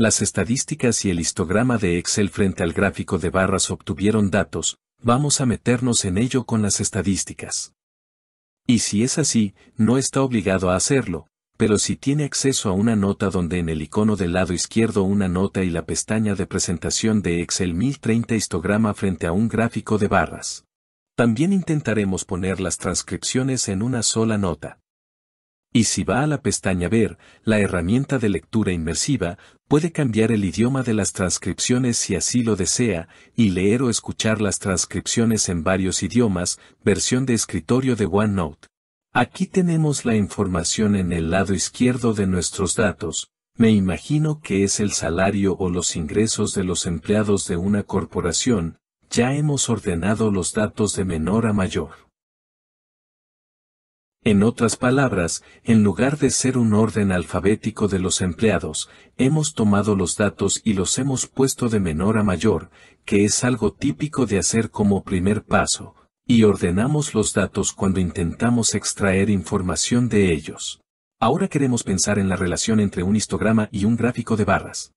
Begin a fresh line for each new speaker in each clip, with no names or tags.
Las estadísticas y el histograma de Excel frente al gráfico de barras obtuvieron datos, vamos a meternos en ello con las estadísticas. Y si es así, no está obligado a hacerlo, pero si tiene acceso a una nota donde en el icono del lado izquierdo una nota y la pestaña de presentación de Excel 1030 histograma frente a un gráfico de barras. También intentaremos poner las transcripciones en una sola nota. Y si va a la pestaña Ver, la herramienta de lectura inmersiva puede cambiar el idioma de las transcripciones si así lo desea y leer o escuchar las transcripciones en varios idiomas, versión de escritorio de OneNote. Aquí tenemos la información en el lado izquierdo de nuestros datos, me imagino que es el salario o los ingresos de los empleados de una corporación, ya hemos ordenado los datos de menor a mayor. En otras palabras, en lugar de ser un orden alfabético de los empleados, hemos tomado los datos y los hemos puesto de menor a mayor, que es algo típico de hacer como primer paso, y ordenamos los datos cuando intentamos extraer información de ellos. Ahora queremos pensar en la relación entre un histograma y un gráfico de barras.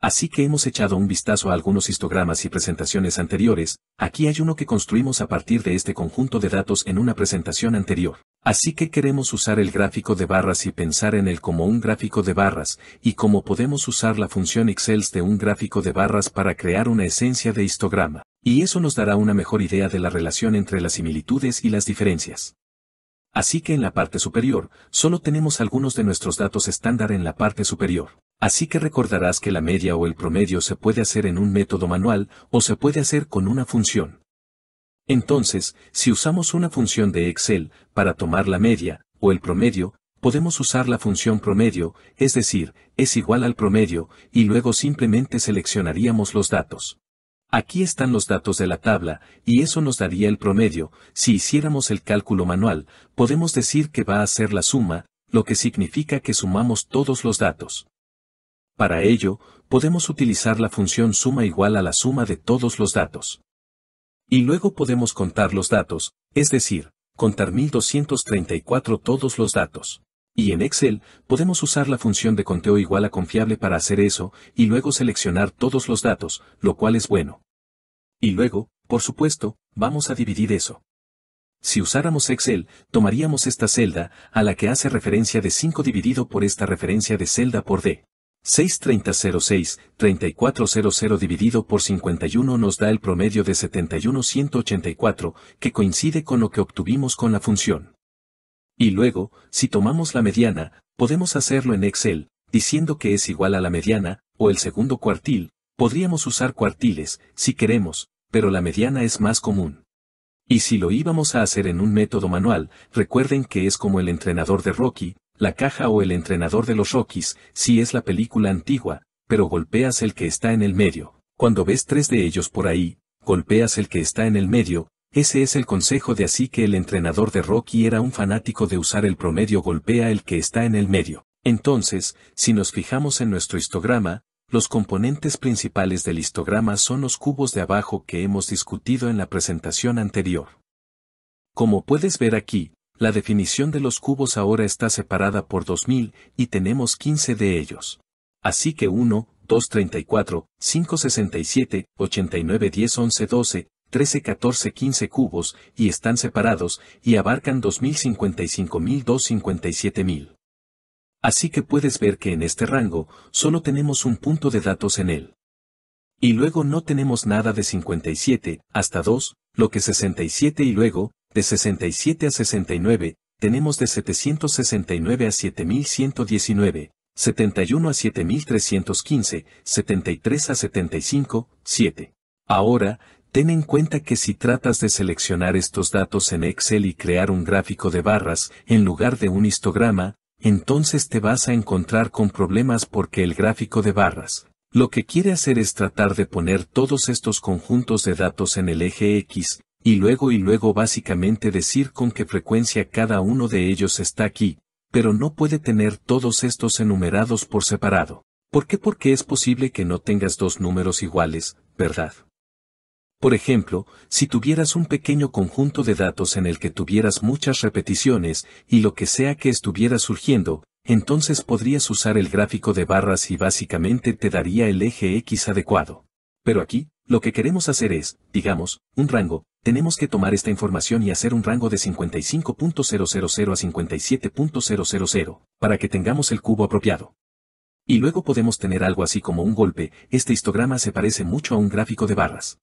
Así que hemos echado un vistazo a algunos histogramas y presentaciones anteriores, aquí hay uno que construimos a partir de este conjunto de datos en una presentación anterior. Así que queremos usar el gráfico de barras y pensar en él como un gráfico de barras, y cómo podemos usar la función Excel de un gráfico de barras para crear una esencia de histograma, y eso nos dará una mejor idea de la relación entre las similitudes y las diferencias. Así que en la parte superior, solo tenemos algunos de nuestros datos estándar en la parte superior. Así que recordarás que la media o el promedio se puede hacer en un método manual, o se puede hacer con una función. Entonces, si usamos una función de Excel para tomar la media o el promedio, podemos usar la función promedio, es decir, es igual al promedio, y luego simplemente seleccionaríamos los datos. Aquí están los datos de la tabla, y eso nos daría el promedio, si hiciéramos el cálculo manual, podemos decir que va a ser la suma, lo que significa que sumamos todos los datos. Para ello, podemos utilizar la función suma igual a la suma de todos los datos. Y luego podemos contar los datos, es decir, contar 1234 todos los datos. Y en Excel, podemos usar la función de conteo igual a confiable para hacer eso, y luego seleccionar todos los datos, lo cual es bueno. Y luego, por supuesto, vamos a dividir eso. Si usáramos Excel, tomaríamos esta celda, a la que hace referencia de 5 dividido por esta referencia de celda por D. 63006-3400 dividido por 51 nos da el promedio de 71184, que coincide con lo que obtuvimos con la función. Y luego, si tomamos la mediana, podemos hacerlo en Excel, diciendo que es igual a la mediana, o el segundo cuartil, podríamos usar cuartiles, si queremos, pero la mediana es más común. Y si lo íbamos a hacer en un método manual, recuerden que es como el entrenador de Rocky, la caja o el entrenador de los Rockies, si es la película antigua, pero golpeas el que está en el medio. Cuando ves tres de ellos por ahí, golpeas el que está en el medio, ese es el consejo de así que el entrenador de Rocky era un fanático de usar el promedio golpea el que está en el medio. Entonces, si nos fijamos en nuestro histograma, los componentes principales del histograma son los cubos de abajo que hemos discutido en la presentación anterior. Como puedes ver aquí, la definición de los cubos ahora está separada por 2000 y tenemos 15 de ellos. Así que 1, 2, 34, 5, 67, 89, 10, 11, 12, 13, 14, 15 cubos y están separados y abarcan 2055.000, 257.000. Así que puedes ver que en este rango solo tenemos un punto de datos en él. Y luego no tenemos nada de 57 hasta 2, lo que 67 y luego de 67 a 69, tenemos de 769 a 7119, 71 a 7315, 73 a 75, 7. Ahora, ten en cuenta que si tratas de seleccionar estos datos en Excel y crear un gráfico de barras en lugar de un histograma, entonces te vas a encontrar con problemas porque el gráfico de barras, lo que quiere hacer es tratar de poner todos estos conjuntos de datos en el eje X, y luego y luego básicamente decir con qué frecuencia cada uno de ellos está aquí, pero no puede tener todos estos enumerados por separado. ¿Por qué? Porque es posible que no tengas dos números iguales, ¿verdad? Por ejemplo, si tuvieras un pequeño conjunto de datos en el que tuvieras muchas repeticiones y lo que sea que estuviera surgiendo, entonces podrías usar el gráfico de barras y básicamente te daría el eje X adecuado. Pero aquí, lo que queremos hacer es, digamos, un rango, tenemos que tomar esta información y hacer un rango de 55.000 a 57.000, para que tengamos el cubo apropiado. Y luego podemos tener algo así como un golpe, este histograma se parece mucho a un gráfico de barras.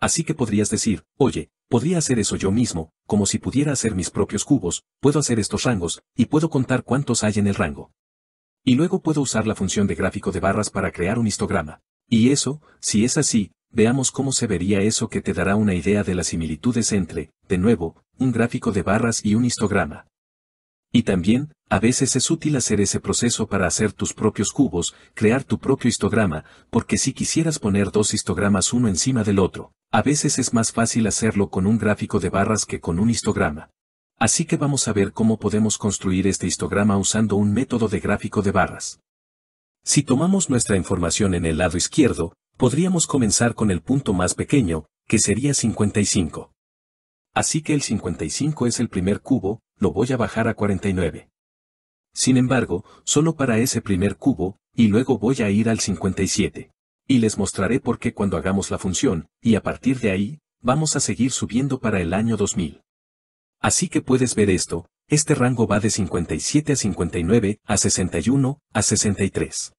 Así que podrías decir, oye, podría hacer eso yo mismo, como si pudiera hacer mis propios cubos, puedo hacer estos rangos, y puedo contar cuántos hay en el rango. Y luego puedo usar la función de gráfico de barras para crear un histograma. Y eso, si es así, Veamos cómo se vería eso que te dará una idea de las similitudes entre, de nuevo, un gráfico de barras y un histograma. Y también, a veces es útil hacer ese proceso para hacer tus propios cubos, crear tu propio histograma, porque si quisieras poner dos histogramas uno encima del otro, a veces es más fácil hacerlo con un gráfico de barras que con un histograma. Así que vamos a ver cómo podemos construir este histograma usando un método de gráfico de barras. Si tomamos nuestra información en el lado izquierdo, podríamos comenzar con el punto más pequeño, que sería 55. Así que el 55 es el primer cubo, lo voy a bajar a 49. Sin embargo, solo para ese primer cubo, y luego voy a ir al 57. Y les mostraré por qué cuando hagamos la función, y a partir de ahí, vamos a seguir subiendo para el año 2000. Así que puedes ver esto, este rango va de 57 a 59, a 61, a 63.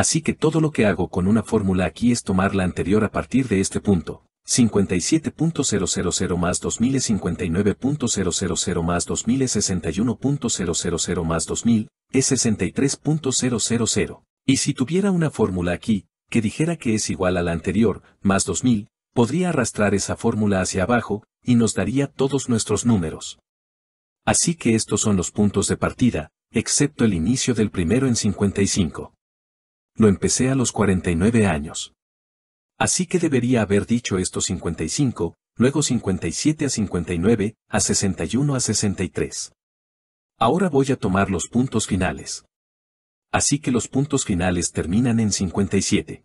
Así que todo lo que hago con una fórmula aquí es tomar la anterior a partir de este punto. 57.000 más 2059.000 más 2061.000 más 2000 es 63.000. Y si tuviera una fórmula aquí, que dijera que es igual a la anterior, más 2000, podría arrastrar esa fórmula hacia abajo, y nos daría todos nuestros números. Así que estos son los puntos de partida, excepto el inicio del primero en 55 lo empecé a los 49 años. Así que debería haber dicho esto 55, luego 57 a 59, a 61 a 63. Ahora voy a tomar los puntos finales. Así que los puntos finales terminan en 57.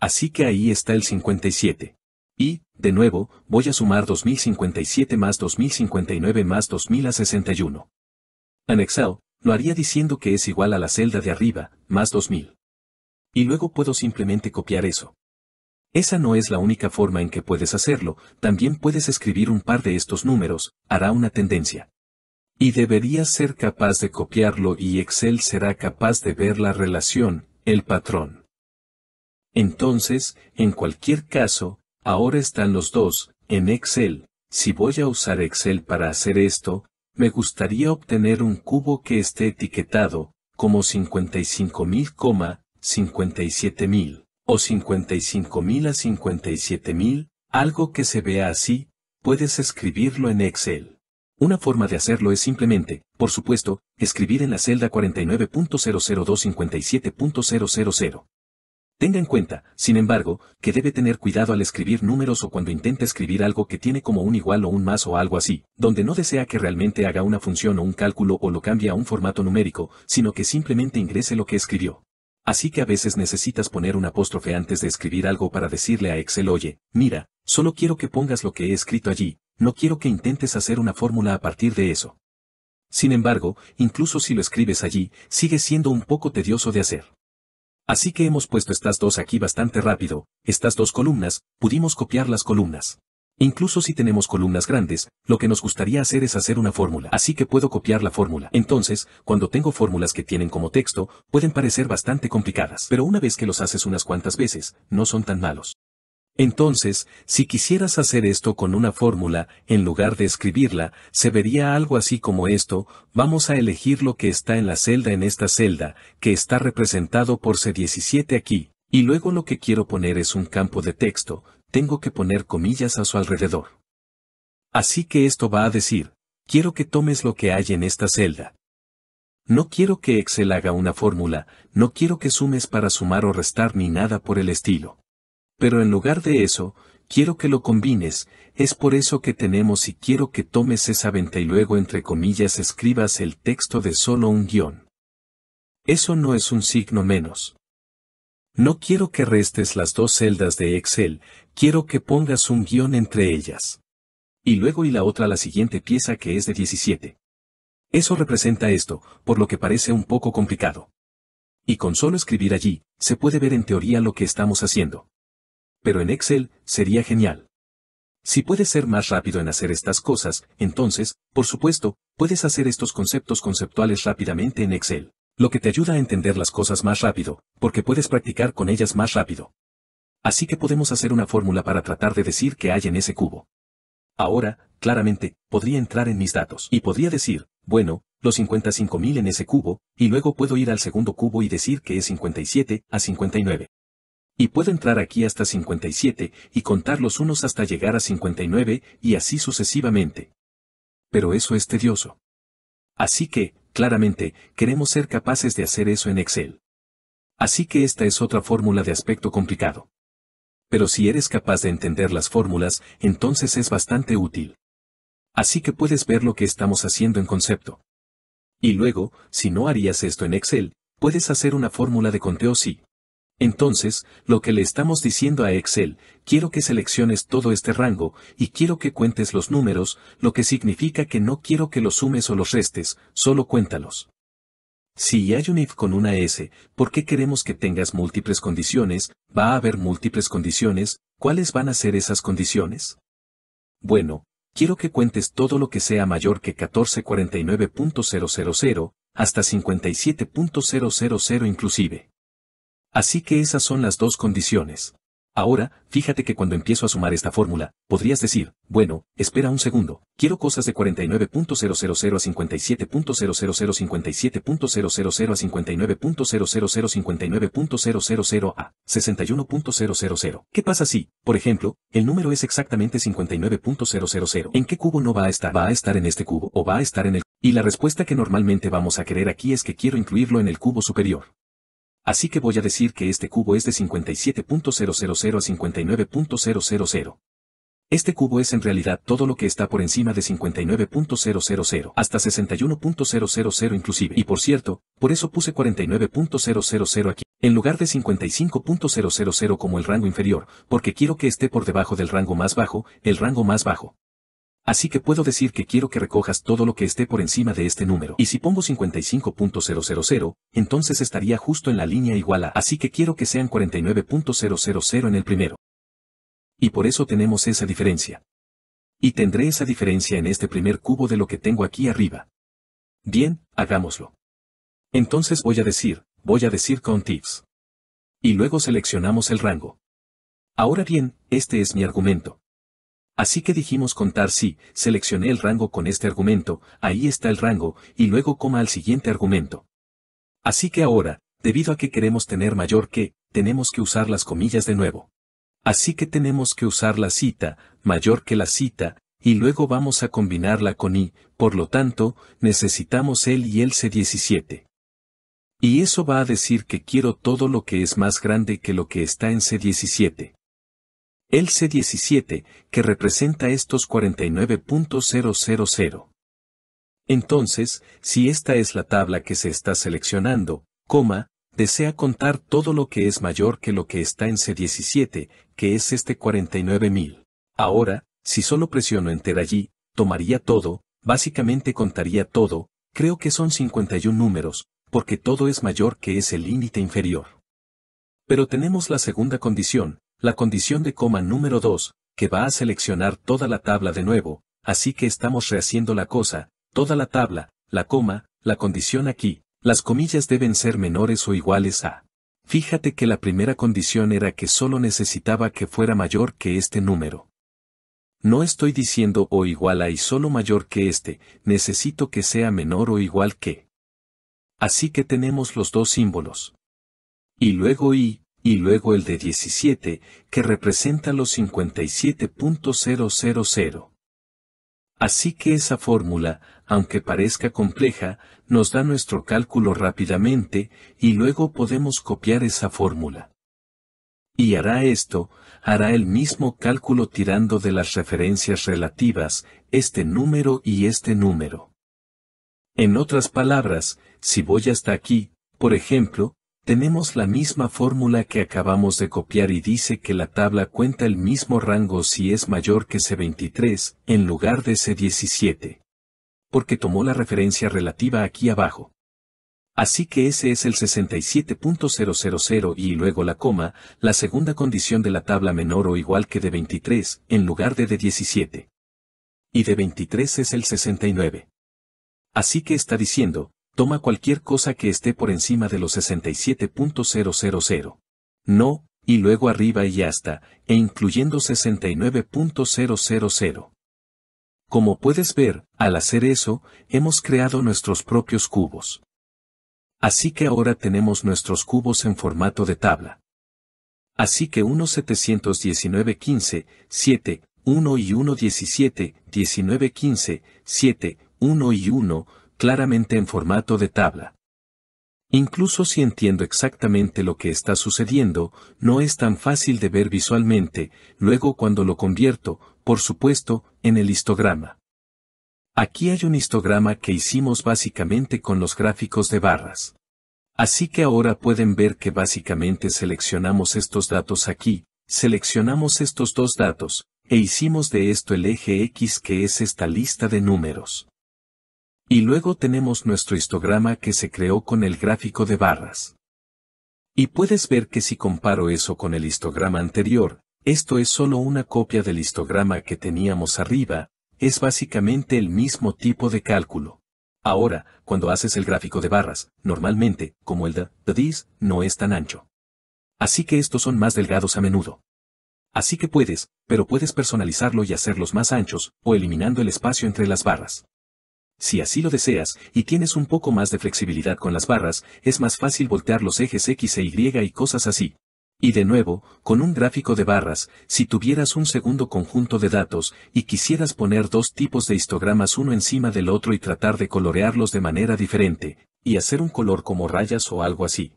Así que ahí está el 57. Y, de nuevo, voy a sumar 2057 más 2059 más 2000 a 61. En Excel, lo haría diciendo que es igual a la celda de arriba, más 2000. Y luego puedo simplemente copiar eso. Esa no es la única forma en que puedes hacerlo, también puedes escribir un par de estos números, hará una tendencia. Y deberías ser capaz de copiarlo y Excel será capaz de ver la relación, el patrón. Entonces, en cualquier caso, ahora están los dos, en Excel, si voy a usar Excel para hacer esto, me gustaría obtener un cubo que esté etiquetado, como 55.000, 57.000, o 55.000 a 57.000, algo que se vea así, puedes escribirlo en Excel. Una forma de hacerlo es simplemente, por supuesto, escribir en la celda 49.00257.000. Tenga en cuenta, sin embargo, que debe tener cuidado al escribir números o cuando intente escribir algo que tiene como un igual o un más o algo así, donde no desea que realmente haga una función o un cálculo o lo cambie a un formato numérico, sino que simplemente ingrese lo que escribió. Así que a veces necesitas poner un apóstrofe antes de escribir algo para decirle a Excel oye, mira, solo quiero que pongas lo que he escrito allí, no quiero que intentes hacer una fórmula a partir de eso. Sin embargo, incluso si lo escribes allí, sigue siendo un poco tedioso de hacer. Así que hemos puesto estas dos aquí bastante rápido, estas dos columnas, pudimos copiar las columnas. Incluso si tenemos columnas grandes, lo que nos gustaría hacer es hacer una fórmula. Así que puedo copiar la fórmula. Entonces, cuando tengo fórmulas que tienen como texto, pueden parecer bastante complicadas. Pero una vez que los haces unas cuantas veces, no son tan malos. Entonces, si quisieras hacer esto con una fórmula, en lugar de escribirla, se vería algo así como esto, vamos a elegir lo que está en la celda en esta celda, que está representado por C17 aquí, y luego lo que quiero poner es un campo de texto, tengo que poner comillas a su alrededor. Así que esto va a decir, quiero que tomes lo que hay en esta celda. No quiero que Excel haga una fórmula, no quiero que sumes para sumar o restar ni nada por el estilo. Pero en lugar de eso, quiero que lo combines, es por eso que tenemos y quiero que tomes esa venta y luego entre comillas escribas el texto de solo un guión. Eso no es un signo menos. No quiero que restes las dos celdas de Excel, quiero que pongas un guión entre ellas. Y luego y la otra la siguiente pieza que es de 17. Eso representa esto, por lo que parece un poco complicado. Y con solo escribir allí, se puede ver en teoría lo que estamos haciendo. Pero en Excel, sería genial. Si puedes ser más rápido en hacer estas cosas, entonces, por supuesto, puedes hacer estos conceptos conceptuales rápidamente en Excel lo que te ayuda a entender las cosas más rápido, porque puedes practicar con ellas más rápido. Así que podemos hacer una fórmula para tratar de decir qué hay en ese cubo. Ahora, claramente, podría entrar en mis datos y podría decir, bueno, los 55.000 en ese cubo, y luego puedo ir al segundo cubo y decir que es 57 a 59. Y puedo entrar aquí hasta 57 y contar los unos hasta llegar a 59 y así sucesivamente. Pero eso es tedioso. Así que, claramente, queremos ser capaces de hacer eso en Excel. Así que esta es otra fórmula de aspecto complicado. Pero si eres capaz de entender las fórmulas, entonces es bastante útil. Así que puedes ver lo que estamos haciendo en concepto. Y luego, si no harías esto en Excel, puedes hacer una fórmula de conteo sí. Entonces, lo que le estamos diciendo a Excel, quiero que selecciones todo este rango, y quiero que cuentes los números, lo que significa que no quiero que los sumes o los restes, solo cuéntalos. Si hay un if con una S, ¿por qué queremos que tengas múltiples condiciones? Va a haber múltiples condiciones, ¿cuáles van a ser esas condiciones? Bueno, quiero que cuentes todo lo que sea mayor que 1449.000, hasta 57.000 inclusive. Así que esas son las dos condiciones. Ahora, fíjate que cuando empiezo a sumar esta fórmula, podrías decir, bueno, espera un segundo, quiero cosas de 49.000 a 57.000 57.000 a 59.000 59.000 a 61.000. ¿Qué pasa si, por ejemplo, el número es exactamente 59.000? ¿En qué cubo no va a estar? ¿Va a estar en este cubo o va a estar en el? Y la respuesta que normalmente vamos a querer aquí es que quiero incluirlo en el cubo superior. Así que voy a decir que este cubo es de 57.000 a 59.000. Este cubo es en realidad todo lo que está por encima de 59.000 hasta 61.000 inclusive. Y por cierto, por eso puse 49.000 aquí, en lugar de 55.000 como el rango inferior, porque quiero que esté por debajo del rango más bajo, el rango más bajo. Así que puedo decir que quiero que recojas todo lo que esté por encima de este número. Y si pongo 55.000, entonces estaría justo en la línea igual a, así que quiero que sean 49.000 en el primero. Y por eso tenemos esa diferencia. Y tendré esa diferencia en este primer cubo de lo que tengo aquí arriba. Bien, hagámoslo. Entonces voy a decir, voy a decir con tips. Y luego seleccionamos el rango. Ahora bien, este es mi argumento. Así que dijimos contar sí, seleccioné el rango con este argumento, ahí está el rango, y luego coma al siguiente argumento. Así que ahora, debido a que queremos tener mayor que, tenemos que usar las comillas de nuevo. Así que tenemos que usar la cita, mayor que la cita, y luego vamos a combinarla con i, por lo tanto, necesitamos el y el C17. Y eso va a decir que quiero todo lo que es más grande que lo que está en C17. El C17, que representa estos 49.000. Entonces, si esta es la tabla que se está seleccionando, coma, desea contar todo lo que es mayor que lo que está en C17, que es este 49.000. Ahora, si solo presiono Enter allí, tomaría todo, básicamente contaría todo, creo que son 51 números, porque todo es mayor que es el límite inferior. Pero tenemos la segunda condición, la condición de coma número 2, que va a seleccionar toda la tabla de nuevo, así que estamos rehaciendo la cosa, toda la tabla, la coma, la condición aquí, las comillas deben ser menores o iguales a. Fíjate que la primera condición era que solo necesitaba que fuera mayor que este número. No estoy diciendo o igual a y solo mayor que este, necesito que sea menor o igual que. Así que tenemos los dos símbolos. Y luego y, y luego el de 17, que representa los 57.000. Así que esa fórmula, aunque parezca compleja, nos da nuestro cálculo rápidamente, y luego podemos copiar esa fórmula. Y hará esto, hará el mismo cálculo tirando de las referencias relativas, este número y este número. En otras palabras, si voy hasta aquí, por ejemplo, tenemos la misma fórmula que acabamos de copiar y dice que la tabla cuenta el mismo rango si es mayor que C23, en lugar de C17. Porque tomó la referencia relativa aquí abajo. Así que ese es el 67.000 y luego la coma, la segunda condición de la tabla menor o igual que de 23, en lugar de de 17. Y de 23 es el 69. Así que está diciendo, toma cualquier cosa que esté por encima de los 67.000. No, y luego arriba y hasta, e incluyendo 69.000. Como puedes ver, al hacer eso, hemos creado nuestros propios cubos. Así que ahora tenemos nuestros cubos en formato de tabla. Así que 1 719 15, 7, 1 y 1 17, 19 15, 7, 1 y 1, claramente en formato de tabla. Incluso si entiendo exactamente lo que está sucediendo, no es tan fácil de ver visualmente, luego cuando lo convierto, por supuesto, en el histograma. Aquí hay un histograma que hicimos básicamente con los gráficos de barras. Así que ahora pueden ver que básicamente seleccionamos estos datos aquí, seleccionamos estos dos datos, e hicimos de esto el eje X que es esta lista de números. Y luego tenemos nuestro histograma que se creó con el gráfico de barras. Y puedes ver que si comparo eso con el histograma anterior, esto es solo una copia del histograma que teníamos arriba, es básicamente el mismo tipo de cálculo. Ahora, cuando haces el gráfico de barras, normalmente, como el de, this, no es tan ancho. Así que estos son más delgados a menudo. Así que puedes, pero puedes personalizarlo y hacerlos más anchos, o eliminando el espacio entre las barras. Si así lo deseas, y tienes un poco más de flexibilidad con las barras, es más fácil voltear los ejes X e Y y cosas así. Y de nuevo, con un gráfico de barras, si tuvieras un segundo conjunto de datos y quisieras poner dos tipos de histogramas uno encima del otro y tratar de colorearlos de manera diferente, y hacer un color como rayas o algo así.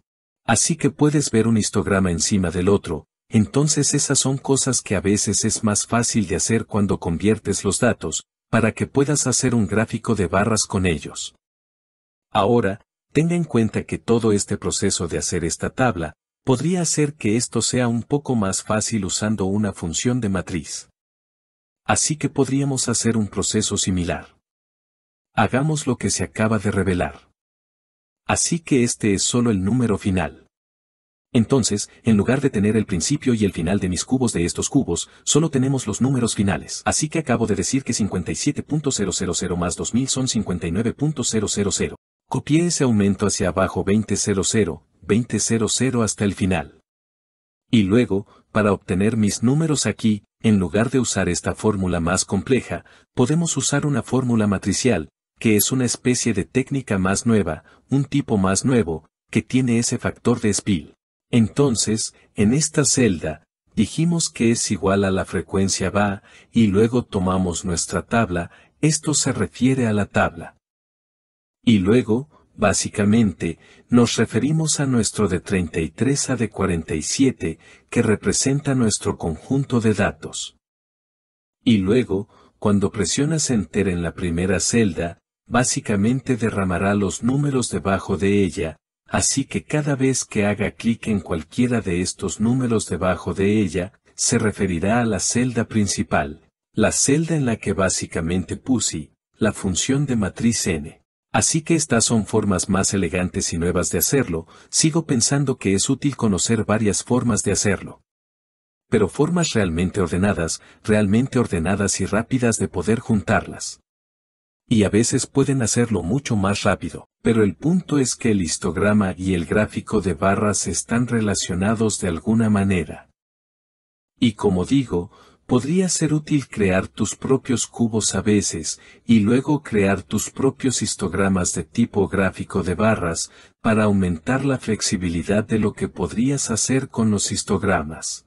Así que puedes ver un histograma encima del otro, entonces esas son cosas que a veces es más fácil de hacer cuando conviertes los datos, para que puedas hacer un gráfico de barras con ellos. Ahora, tenga en cuenta que todo este proceso de hacer esta tabla, podría hacer que esto sea un poco más fácil usando una función de matriz. Así que podríamos hacer un proceso similar. Hagamos lo que se acaba de revelar. Así que este es solo el número final. Entonces, en lugar de tener el principio y el final de mis cubos de estos cubos, solo tenemos los números finales. Así que acabo de decir que 57.000 más 2000 son 59.000. Copié ese aumento hacia abajo 20.00, 20.00 hasta el final. Y luego, para obtener mis números aquí, en lugar de usar esta fórmula más compleja, podemos usar una fórmula matricial, que es una especie de técnica más nueva, un tipo más nuevo, que tiene ese factor de spill. Entonces, en esta celda, dijimos que es igual a la frecuencia va, y luego tomamos nuestra tabla, esto se refiere a la tabla. Y luego, básicamente, nos referimos a nuestro de 33 a de 47, que representa nuestro conjunto de datos. Y luego, cuando presionas Enter en la primera celda, básicamente derramará los números debajo de ella, así que cada vez que haga clic en cualquiera de estos números debajo de ella, se referirá a la celda principal, la celda en la que básicamente puse la función de matriz n. Así que estas son formas más elegantes y nuevas de hacerlo, sigo pensando que es útil conocer varias formas de hacerlo. Pero formas realmente ordenadas, realmente ordenadas y rápidas de poder juntarlas y a veces pueden hacerlo mucho más rápido, pero el punto es que el histograma y el gráfico de barras están relacionados de alguna manera. Y como digo, podría ser útil crear tus propios cubos a veces, y luego crear tus propios histogramas de tipo gráfico de barras, para aumentar la flexibilidad de lo que podrías hacer con los histogramas.